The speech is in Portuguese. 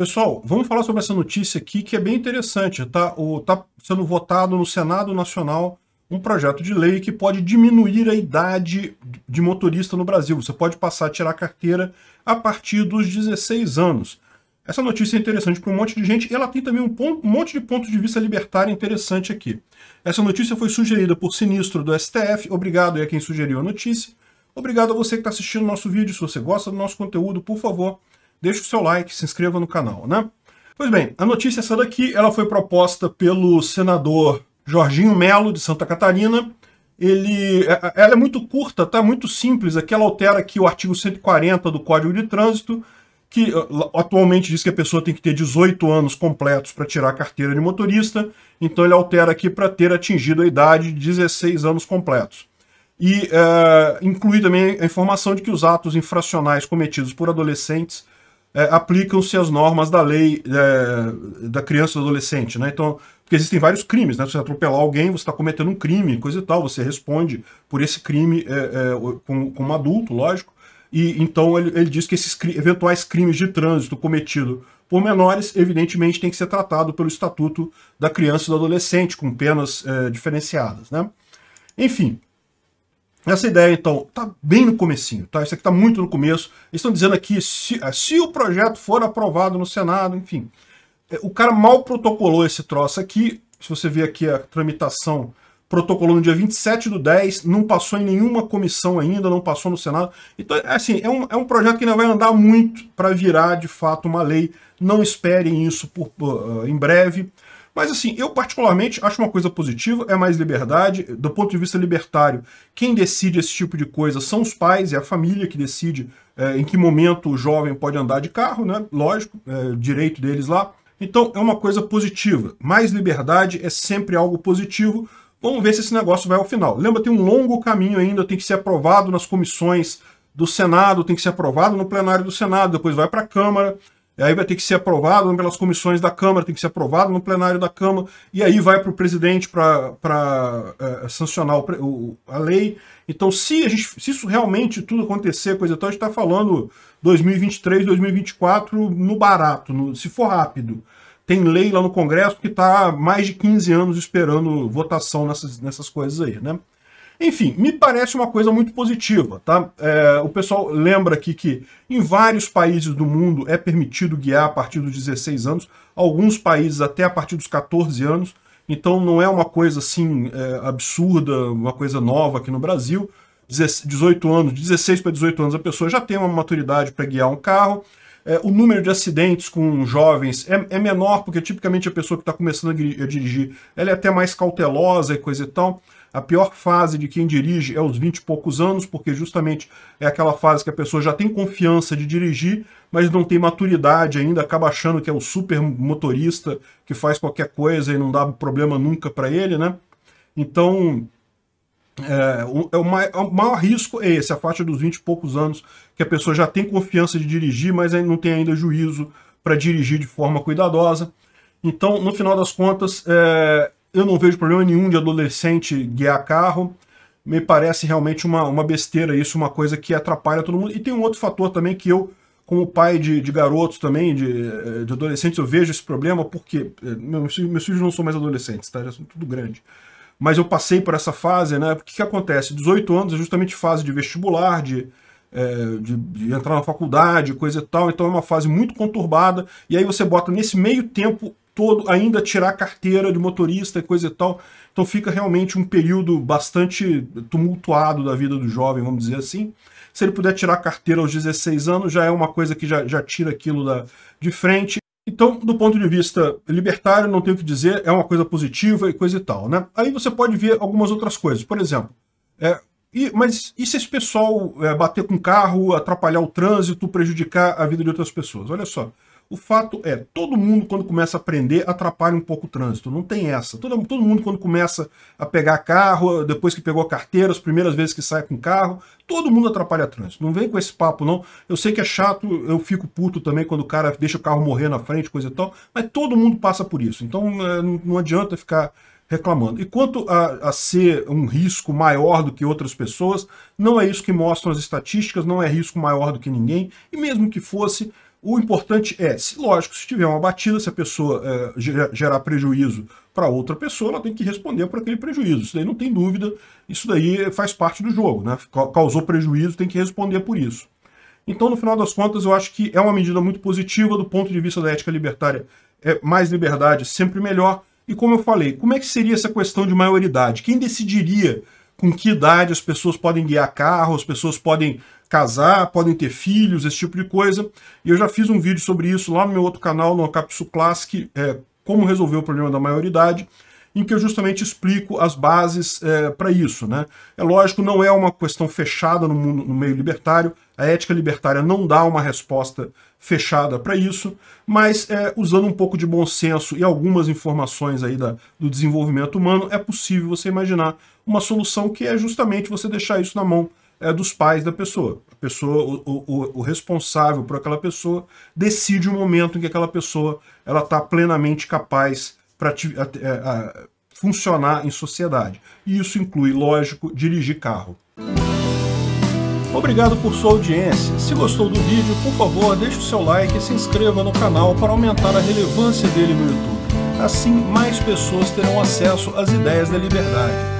Pessoal, vamos falar sobre essa notícia aqui que é bem interessante. Está tá sendo votado no Senado Nacional um projeto de lei que pode diminuir a idade de motorista no Brasil. Você pode passar a tirar a carteira a partir dos 16 anos. Essa notícia é interessante para um monte de gente e ela tem também um, ponto, um, monte de ponto de vista libertário interessante aqui. Essa notícia foi sugerida por Sinistro do STF. Obrigado aí a quem sugeriu a notícia. Obrigado a você que está assistindo nosso vídeo. Se você gosta do nosso conteúdo, por favor, deixe o seu like, se inscreva no canal, né? Pois bem, a notícia é essa daqui, ela foi proposta pelo senador Jorginho Melo, de Santa Catarina. Ele, é, é, ela é muito curta, tá? Muito simples. Aqui ela altera aqui o artigo 140 do Código de Trânsito, que uh, atualmente diz que a pessoa tem que ter 18 anos completos para tirar a carteira de motorista, então ele altera aqui para ter atingido a idade de 16 anos completos. E eh, inclui também a informação de que os atos infracionais cometidos por adolescentes é, aplicam-se as normas da lei é, da criança e adolescente, né? Então, porque existem vários crimes, né? Se você atropelar alguém, você está cometendo um crime, coisa e tal, você responde por esse crime é, como, é, como, adulto, lógico. E então ele, ele diz que esses cri eventuais crimes de trânsito cometidos por menores, evidentemente, tem que ser tratado pelo Estatuto da Criança e do Adolescente, com penas é, diferenciadas, né? Enfim, essa ideia, então, está bem no comecinho, tá? Isso aqui está muito no começo. Eles estão dizendo aqui, se, eh, se, o projeto for aprovado no Senado, enfim. É, o cara mal protocolou esse troço aqui. Se você ver aqui a tramitação, protocolou no dia 27 do 10, não passou em nenhuma comissão ainda, não passou no Senado. Então, é assim, é um, é um projeto que ainda vai andar muito para virar, de fato, uma lei. Não esperem isso por, uh, em breve. Mas assim, eu particularmente acho uma coisa positiva, é mais liberdade, do ponto de vista libertário. Quem decide esse tipo de coisa são os pais, é a família que decide é, em que momento o jovem pode andar de carro, né? Lógico, é, direito deles lá. Então é uma coisa positiva. Mais liberdade é sempre algo positivo. Vamos ver se esse negócio vai ao final. Lembra, tem um longo caminho ainda, tem que ser aprovado nas comissões do Senado, tem que ser aprovado no plenário do Senado, depois vai para a Câmara. E aí vai ter que ser aprovado pelas comissões da Câmara, tem que ser aprovado no plenário da Câmara, e aí vai para o presidente para é, sancionar o, o, a lei. Então, se, gente, se, isso realmente tudo acontecer, coisa tal, a gente está falando 2023, 2024 no barato, no, se for rápido. Tem lei lá no Congresso que está mais de 15 anos esperando votação nessas, nessas coisas aí, né? Enfim, me parece uma coisa muito positiva, tá? É, o pessoal lembra aqui que em vários países do mundo é permitido guiar a partir dos 16 anos, alguns países até a partir dos 14 anos, então não é uma coisa assim é, absurda, uma coisa nova aqui no Brasil. 18 anos, 16 para 18 anos a pessoa já tem uma maturidade para guiar um carro, é, o número de acidentes com jovens é, é menor, porque tipicamente a pessoa que está começando a, a dirigir ela é até mais cautelosa e coisa e tal. A pior fase de quem dirige é os 20 e poucos anos, porque justamente é aquela fase que a pessoa já tem confiança de dirigir, mas não tem maturidade ainda, acaba achando que é o super motorista que faz qualquer coisa e não dá problema nunca para ele, né? Então, é, o, é o, maior, é o, maior, risco é esse, a faixa dos 20 e poucos anos, que a pessoa já tem confiança de dirigir, mas não tem ainda juízo para dirigir de forma cuidadosa. Então, no final das contas, é, eu não vejo problema nenhum de adolescente guiar carro. Me parece realmente uma, uma besteira isso, uma coisa que atrapalha todo mundo. E tem um outro fator também que eu, como pai de, de garotos também, de, de adolescentes, eu vejo esse problema, porque é, meus, meus filhos não são mais adolescentes, tá? já são tudo grande mas eu passei por essa fase, né? O que, que acontece? 18 anos é justamente fase de vestibular, de, é, de, de, entrar na faculdade, coisa e tal, então é uma fase muito conturbada, e aí você bota nesse meio tempo todo ainda tirar a carteira de motorista e coisa e tal, então fica realmente um período bastante tumultuado da vida do jovem, vamos dizer assim. Se ele puder tirar a carteira aos 16 anos, já é uma coisa que já, já tira aquilo da, de frente. Então, do ponto de vista libertário, não tenho o que dizer, é uma coisa positiva e coisa e tal, né? Aí você pode ver algumas outras coisas. Por exemplo, é, e, mas e se esse pessoal é, bater com carro, atrapalhar o trânsito, prejudicar a vida de outras pessoas? Olha só, o fato é, todo mundo quando começa a aprender atrapalha um pouco o trânsito, não tem essa. Todo, todo mundo quando começa a pegar carro, depois que pegou a carteira, as primeiras vezes que sai com carro, todo mundo atrapalha o trânsito. Não vem com esse papo não. Eu sei que é chato, eu fico puto também quando o cara deixa o carro morrer na frente, coisa e tal, mas todo mundo passa por isso. Então é, não adianta ficar reclamando. E quanto a, a, ser um risco maior do que outras pessoas, não é isso que mostram as estatísticas, não é risco maior do que ninguém, e mesmo que fosse, o importante é, se lógico, se tiver uma batida, se a pessoa é, gerar prejuízo para outra pessoa, ela tem que responder por aquele prejuízo. Isso daí não tem dúvida, isso daí faz parte do jogo, né? Causou prejuízo, tem que responder por isso. Então, no final das contas, eu acho que é uma medida muito positiva do ponto de vista da ética libertária. É mais liberdade, sempre melhor. E como eu falei, como é que seria essa questão de maioridade? Quem decidiria com que idade as pessoas podem guiar carro, as pessoas podem casar, podem ter filhos, esse tipo de coisa. E eu já fiz um vídeo sobre isso lá no meu outro canal, no Acapsu Classic, é, como resolver o problema da maioridade, em que eu justamente explico as bases é, para isso. Né? É lógico, não é uma questão fechada no, mundo, no meio libertário, a ética libertária não dá uma resposta fechada para isso, mas é, usando um pouco de bom senso e algumas informações aí da, do desenvolvimento humano, é possível você imaginar uma solução que é justamente você deixar isso na mão é dos pais da pessoa. A pessoa, o, o, o responsável por aquela pessoa decide o momento em que aquela pessoa ela está plenamente capaz para é, funcionar em sociedade. E isso inclui, lógico, dirigir carro. Obrigado por sua audiência. Se gostou do vídeo, por favor, deixe o seu like e se inscreva no canal para aumentar a relevância dele no YouTube. Assim, mais pessoas terão acesso às ideias da liberdade